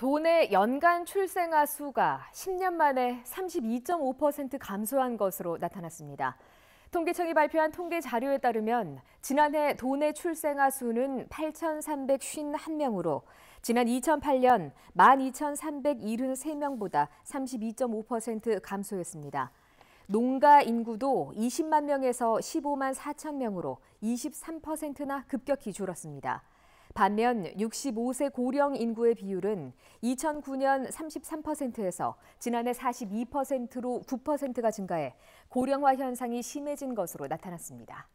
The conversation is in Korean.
돈의 연간 출생아 수가 10년 만에 32.5% 감소한 것으로 나타났습니다. 통계청이 발표한 통계 자료에 따르면 지난해 돈의 출생아 수는 8,351명으로 지난 2008년 12,373명보다 32.5% 감소했습니다. 농가 인구도 20만 명에서 15만 4천 명으로 23%나 급격히 줄었습니다. 반면 65세 고령 인구의 비율은 2009년 33%에서 지난해 42%로 9%가 증가해 고령화 현상이 심해진 것으로 나타났습니다.